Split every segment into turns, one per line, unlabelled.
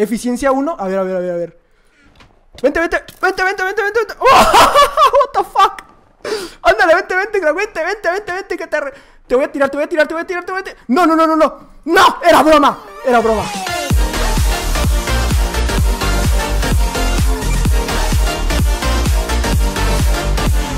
Eficiencia 1. A ver, a ver, a ver, a ver. Vente, vente, vente, vente, vente, vente. ¡Oh! what the fuck. Ándale, vente, vente, vente, vente, vente, vente, que te, te voy a tirar, te voy a tirar, te voy a tirar, te voy a tirar. No, no, no, no, no. No, era broma. Era broma.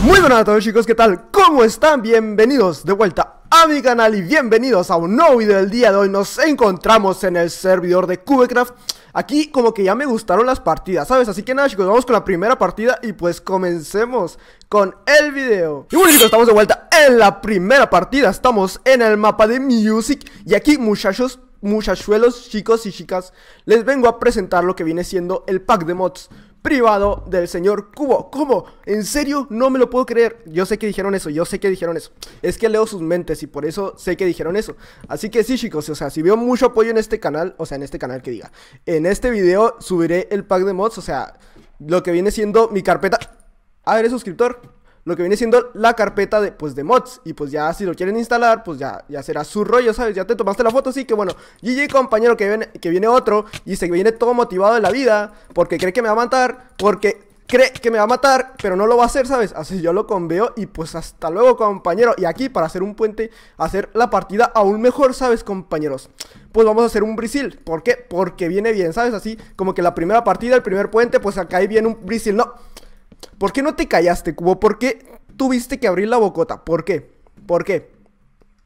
Muy buenas a todos chicos, ¿qué tal? ¿Cómo están? Bienvenidos de vuelta a mi canal y bienvenidos a un nuevo video del día de hoy Nos encontramos en el servidor de Cubecraft Aquí como que ya me gustaron las partidas, ¿sabes? Así que nada chicos, vamos con la primera partida y pues comencemos con el video Y bueno chicos, estamos de vuelta en la primera partida Estamos en el mapa de Music Y aquí muchachos, muchachuelos, chicos y chicas Les vengo a presentar lo que viene siendo el pack de mods privado del señor Cubo. ¿Cómo? ¿En serio? No me lo puedo creer. Yo sé que dijeron eso, yo sé que dijeron eso. Es que leo sus mentes y por eso sé que dijeron eso. Así que sí, chicos, o sea, si veo mucho apoyo en este canal, o sea, en este canal que diga, en este video subiré el pack de mods, o sea, lo que viene siendo mi carpeta. A ver, ¿es suscriptor lo que viene siendo la carpeta de, pues, de mods. Y pues ya si lo quieren instalar, pues ya, ya será su rollo, ¿sabes? Ya te tomaste la foto, así que bueno, GG compañero que viene, que viene otro y se viene todo motivado en la vida porque cree que me va a matar, porque cree que me va a matar, pero no lo va a hacer, ¿sabes? Así yo lo conveo y pues hasta luego, compañero. Y aquí, para hacer un puente, hacer la partida aún mejor, ¿sabes, compañeros? Pues vamos a hacer un brisil. ¿Por qué? Porque viene bien, ¿sabes? Así como que la primera partida, el primer puente, pues acá ahí viene un brisil, ¿no? ¿Por qué no te callaste, Cubo? ¿Por qué tuviste que abrir la bocota? ¿Por qué? ¿Por qué?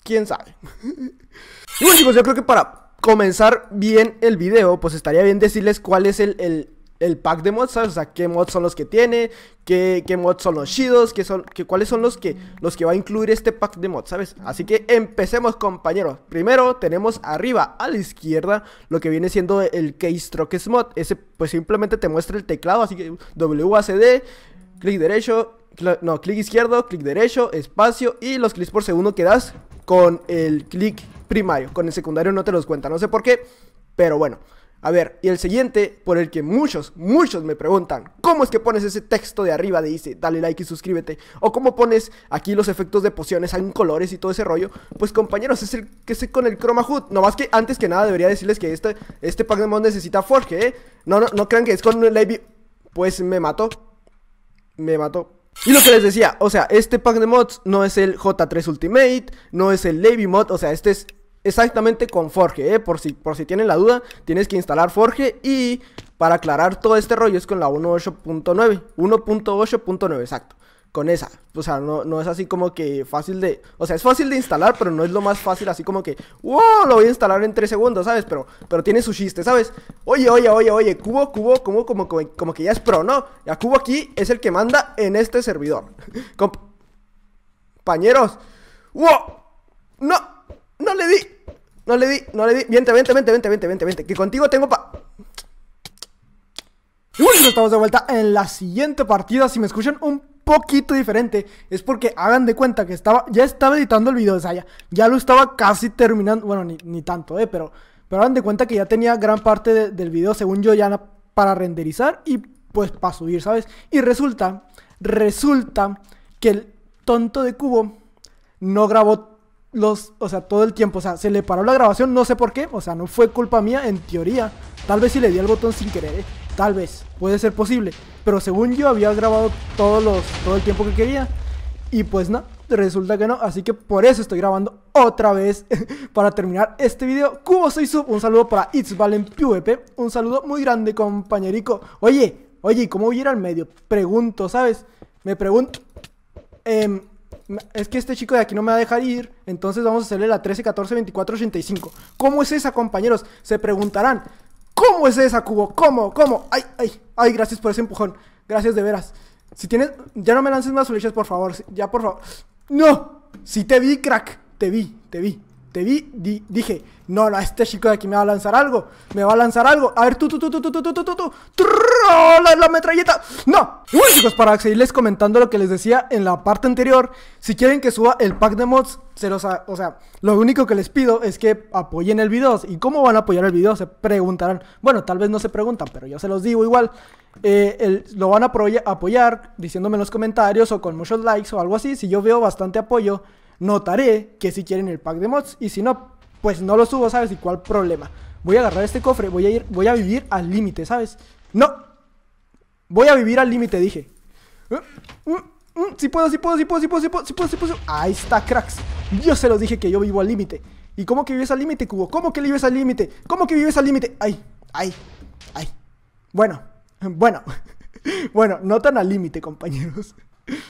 ¿Quién sabe? y bueno chicos, yo creo que para comenzar bien el video, pues estaría bien decirles cuál es el, el, pack de mods, ¿sabes? O sea, qué mods son los que tiene, qué, mods son los chidos, son, cuáles son los que, los que va a incluir este pack de mods, ¿sabes? Así que empecemos, compañeros. Primero tenemos arriba a la izquierda lo que viene siendo el Keystroke Mod. Ese pues simplemente te muestra el teclado, así que WACD, clic derecho, no, clic izquierdo, clic derecho, espacio y los clics por segundo que das con el clic primario. Con el secundario no te los cuenta, no sé por qué, pero bueno. A ver, y el siguiente, por el que muchos, muchos me preguntan, ¿cómo es que pones ese texto de arriba de dice, dale like y suscríbete? ¿O cómo pones aquí los efectos de pociones hay colores y todo ese rollo? Pues compañeros, es el que sé con el Chroma Hood. más que antes que nada debería decirles que este, este no necesita Forge, ¿eh? No, no, no crean que es con el Pues me mato me mató. Y lo que les decía, o sea, este pack de mods no es el J3 Ultimate, no es el Levy Mod, o sea, este es exactamente con Forge, ¿eh? Por si, por si tienen la duda, tienes que instalar Forge y para aclarar todo este rollo es con la 1.8.9, 1.8.9, exacto con esa. O sea, no, no es así como que fácil de... O sea, es fácil de instalar, pero no es lo más fácil así como que... ¡Wow! Lo voy a instalar en tres segundos, ¿sabes? Pero, pero tiene su chiste, ¿sabes? Oye, oye, oye, oye, Cubo, Cubo, como, como, como, como que ya es pro, ¿no? Ya Cubo aquí es el que manda en este servidor. Compañeros. ¡Wow! ¡No! ¡No le di! No le di, no le di. Vente, vente, vente, vente, vente, vente, Que contigo tengo pa... bueno, estamos de vuelta en la siguiente partida. Si me escuchan un poquito diferente es porque hagan de cuenta que estaba, ya estaba editando el video, de Saya, ya, lo estaba casi terminando, bueno, ni, tanto, eh, pero, pero hagan de cuenta que ya tenía gran parte del video, según yo, ya para renderizar y pues para subir, ¿sabes? Y resulta, resulta que el tonto de Cubo no grabó los, o sea, todo el tiempo, o sea, se le paró la grabación, no sé por qué, o sea, no fue culpa mía, en teoría, tal vez si le di al botón sin querer, eh. Tal vez, puede ser posible. Pero según yo había grabado todos los, todo el tiempo que quería. Y pues no, resulta que no. Así que por eso estoy grabando otra vez para terminar este video. Cubo soy sub, un saludo para It's Valen PvP. Un saludo muy grande, compañerico. Oye, oye, ¿y cómo ir al medio? Pregunto, ¿sabes? Me pregunto. Em, es que este chico de aquí no me va a dejar ir, entonces vamos a hacerle la 13, 14, 24, 85. ¿Cómo es esa, compañeros? Se preguntarán. ¿Cómo es esa, Cubo? ¿Cómo? ¿Cómo? ¡Ay, ay! ¡Ay, gracias por ese empujón! Gracias de veras. Si tienes... Ya no me lances más flechas, por favor. Ya, por favor. ¡No! Si te vi, crack. Te vi, te vi te vi, di, dije, no, no, este chico de aquí me va a lanzar algo, me va a lanzar algo. A ver, tú, tú, tú, tú, tú, tú, tú, tú, tú, la, metralleta. No. bueno, chicos, para seguirles comentando lo que les decía en la parte anterior, si quieren que suba el pack de mods, se los o sea, lo único que les pido es que apoyen el video. ¿Y cómo van a apoyar el video? Se preguntarán. Bueno, tal vez no se preguntan, pero yo se los digo igual. lo van a apoyar diciéndome en los comentarios o con muchos likes o algo así. Si yo veo bastante apoyo notaré que si quieren el pack de mods y si no, pues no lo subo, ¿sabes? ¿Y cuál problema? Voy a agarrar este cofre, voy a ir, voy a vivir al límite, ¿sabes? No, voy a vivir al límite, dije. Si puedo, si puedo, si puedo, si puedo, si puedo, si puedo, si puedo. Ahí está, cracks. Yo se los dije que yo vivo al límite. ¿Y cómo que vives al límite, Cubo? ¿Cómo que vives al límite? ¿Cómo que vives al límite? Ay, ay, ay. Bueno, bueno. Bueno, no tan al límite, compañeros.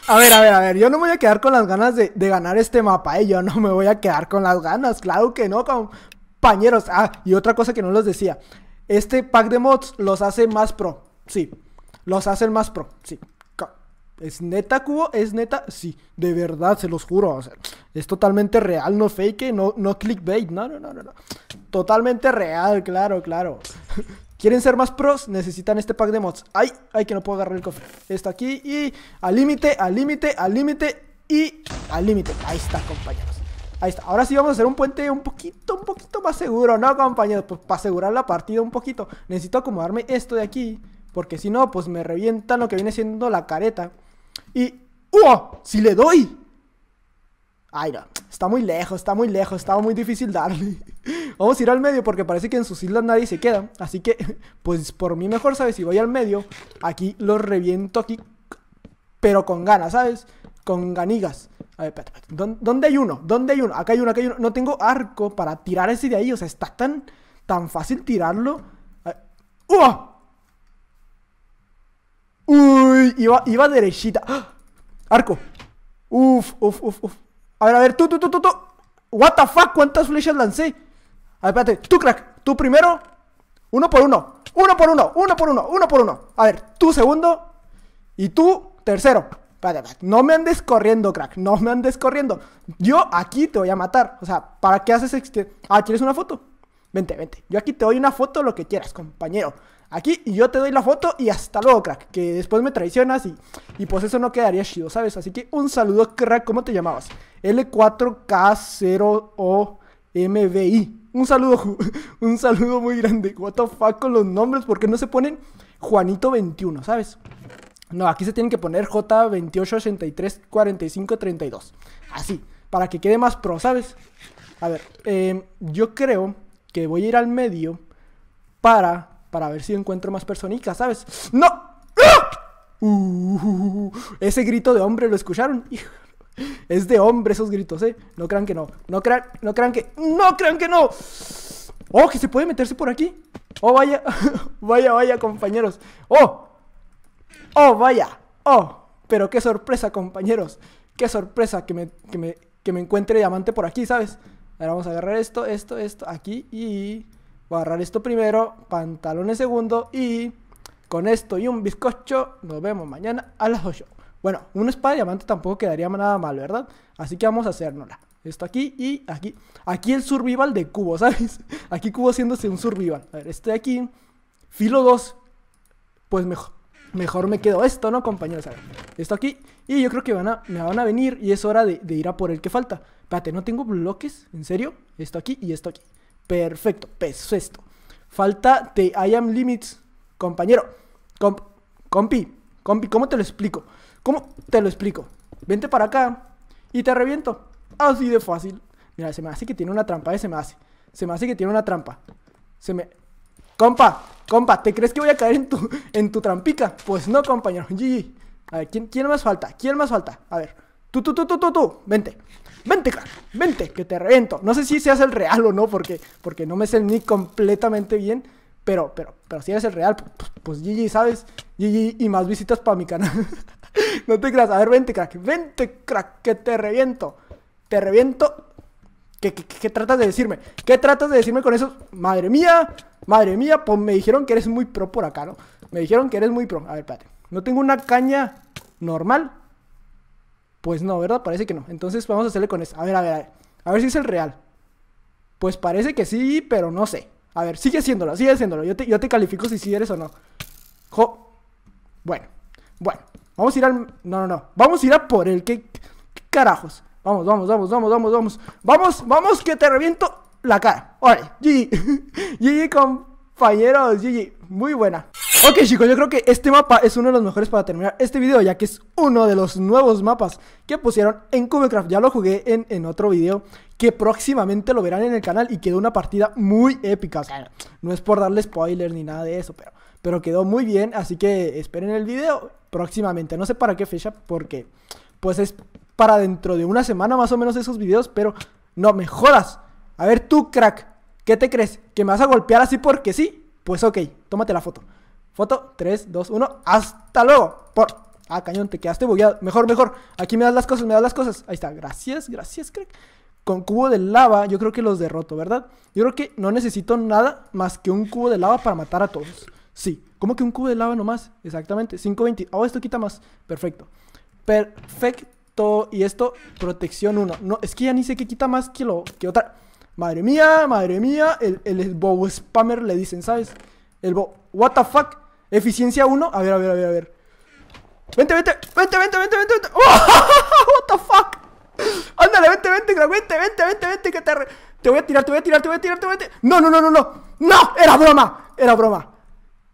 A ver, a ver, a ver, yo no me voy a quedar con las ganas de, ganar este mapa, ¿eh? Yo no me voy a quedar con las ganas, claro que no, compañeros. Ah, y otra cosa que no les decía, este pack de mods los hace más pro, sí, los hacen más pro, sí. ¿Es neta, Cubo? ¿Es neta? Sí, de verdad, se los juro. es totalmente real, no fake, no, no clickbait, no, no, no, no. Totalmente real, claro, claro. ¿Quieren ser más pros? Necesitan este pack de mods. ¡Ay! ¡Ay, que no puedo agarrar el cofre! Esto aquí y al límite, al límite, al límite y al límite. Ahí está, compañeros. Ahí está. Ahora sí vamos a hacer un puente un poquito, un poquito más seguro, ¿no, compañeros? Pues para asegurar la partida un poquito. Necesito acomodarme esto de aquí. Porque si no, pues me revientan lo que viene siendo la careta. Y... ¡Uh! ¡Oh! ¡Si le doy! Ay, no. Está muy lejos, está muy lejos, estaba muy difícil darle. Vamos a ir al medio porque parece que en sus islas nadie se queda. Así que, pues por mí mejor, ¿sabes? Si voy al medio, aquí lo reviento aquí, pero con ganas, ¿sabes? Con ganigas. A ver, espérate, espérate. ¿Dónde hay uno? ¿Dónde hay uno? Acá hay uno, acá hay uno. No tengo arco para tirar ese de ahí. O sea, está tan, tan fácil tirarlo. ¡Uh! Uy, iba, derechita. ¡Ah! Arco. Uf, uf, uf, uf. A ver, a ver, tú, tú, tú, tú, tú. What the fuck, ¿cuántas flechas lancé? A ver, espérate. Tú, crack. Tú primero. Uno por uno. Uno por uno. Uno por uno. Uno por uno. A ver, tú segundo. Y tú tercero. Espérate, espérate. No me andes corriendo, crack. No me andes corriendo. Yo aquí te voy a matar. O sea, ¿para qué haces? Ah, ¿quieres una foto? Vente, vente. Yo aquí te doy una foto, lo que quieras, compañero. Aquí y yo te doy la foto y hasta luego, crack. Que después me traicionas y, y pues eso no quedaría chido, ¿sabes? Así que un saludo, crack. ¿Cómo te llamabas? L4K0OMBI. Un saludo, un saludo muy grande. What the fuck con los nombres, ¿Por qué no se ponen Juanito21, ¿sabes? No, aquí se tienen que poner J28834532. Así, para que quede más pro, ¿sabes? A ver, eh, yo creo que voy a ir al medio para, para ver si encuentro más personitas, ¿sabes? ¡No! ¡Ah! Uh, ese grito de hombre, ¿lo escucharon? Es de hombre esos gritos, ¿eh? No crean que no. No crean, no crean que... ¡No crean que no! ¡Oh, que se puede meterse por aquí! ¡Oh, vaya! ¡Vaya, vaya, compañeros! ¡Oh! ¡Oh, vaya! ¡Oh! Pero qué sorpresa, compañeros. Qué sorpresa que me, que me encuentre diamante por aquí, ¿sabes? Ahora vamos a agarrar esto, esto, esto, aquí y... Voy a agarrar esto primero, pantalones segundo y... Con esto y un bizcocho, nos vemos mañana a las 8. Bueno, una espada de diamante tampoco quedaría nada mal, ¿verdad? Así que vamos a hacernosla Esto aquí y aquí. Aquí el survival de cubo, ¿sabes? Aquí cubo haciéndose un survival. A ver, este de aquí. Filo 2. Pues mejor mejor me quedo esto, ¿no, compañeros? esto aquí. Y yo creo que van a, me van a venir y es hora de, ir a por el que falta. Espérate, ¿no tengo bloques? ¿En serio? Esto aquí y esto aquí. Perfecto, peso esto. Falta de I am limits, compañero. compi, compi, ¿cómo te lo explico? ¿Cómo te lo explico? Vente para acá y te reviento. Así de fácil. Mira, se me hace que tiene una trampa, eh, se me hace. Se me hace que tiene una trampa. Se me, Compa, compa, ¿te crees que voy a caer en tu, en tu trampica? Pues no, compañero. GG. A ver, ¿quién, ¿quién más falta? ¿Quién más falta? A ver. Tú, tú, tú, tú, tú, tú. Vente. Vente, crack, Vente, que te reviento No sé si seas el real o no, porque, porque no me sé ni completamente bien. Pero, pero, pero si eres el real, pues, GG, pues, pues, ¿sabes? GG y más visitas para mi canal. no te creas. A ver, vente, crack. Vente, crack, que te reviento. Te reviento. ¿Qué, qué, qué tratas de decirme? ¿Qué tratas de decirme con eso? Madre mía. Madre mía, pues me dijeron que eres muy pro por acá, ¿no? Me dijeron que eres muy pro. A ver, espérate. ¿No tengo una caña normal? Pues no, ¿verdad? Parece que no. Entonces vamos a hacerle con eso. A ver, a ver, a ver. A ver si es el real. Pues parece que sí, pero no sé. A ver, sigue haciéndolo, sigue haciéndolo. Yo te, yo te califico si sí eres o no. Jo. Bueno, bueno. Vamos a ir al... No, no, no. Vamos a ir a por el ¿Qué carajos? Vamos, vamos, vamos, vamos, vamos, vamos. Vamos, vamos, que te reviento la cara. Oye GG. GG compañeros, GG. Muy buena. Ok chicos, yo creo que este mapa es uno de los mejores para terminar este video ya que es uno de los nuevos mapas que pusieron en Cubecraft, ya lo jugué en, en otro video que próximamente lo verán en el canal y quedó una partida muy épica, no es por darle spoiler ni nada de eso, pero, pero quedó muy bien, así que esperen el video próximamente, no sé para qué fecha porque pues es para dentro de una semana más o menos esos videos, pero no mejoras jodas. A ver tú, crack, ¿qué te crees? ¿Que me vas a golpear así porque sí? Pues ok, tómate la foto. Foto, 3, 2, 1, hasta luego. Por. Ah, cañón, te quedaste bugueado. Mejor, mejor. Aquí me das las cosas, me das las cosas. Ahí está, gracias, gracias, crack. Con cubo de lava, yo creo que los derroto, ¿verdad? Yo creo que no necesito nada más que un cubo de lava para matar a todos. Sí, ¿cómo que un cubo de lava nomás? Exactamente, 520. Oh, esto quita más. Perfecto. Perfecto. Y esto, protección 1. No, es que ya ni sé qué quita más que lo que otra. Madre mía, madre mía, el, el bow spammer le dicen, ¿sabes? El bow... What the fuck? Eficiencia 1. A ver, a ver, a ver, a ver. Vente, vente, vente, vente, vente, vente, What the fuck? Ándale, vente, vente, vente, vente, vente, vente, que te, te voy a tirar, te voy a tirar, te voy a tirar, te voy a tirar. No, no, no, no, no. No, era broma, era broma.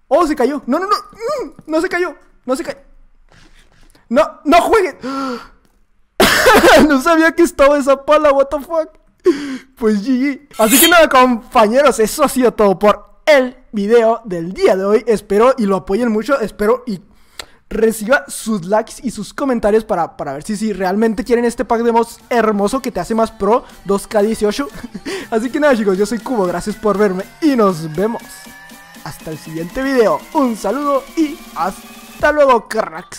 Oh, se cayó. No, no, no. Mm, no se cayó. No se cayó. No, no jueguen. no sabía que estaba esa pala, what the fuck. Pues GG. Así que nada, compañeros, eso ha sido todo por el video del día de hoy. Espero y lo apoyen mucho. Espero y reciba sus likes y sus comentarios para, para ver si, si realmente quieren este pack de mods hermoso que te hace más pro 2K18. Así que nada, chicos, yo soy Cubo. Gracias por verme y nos vemos. Hasta el siguiente video. Un saludo y hasta luego, cracks.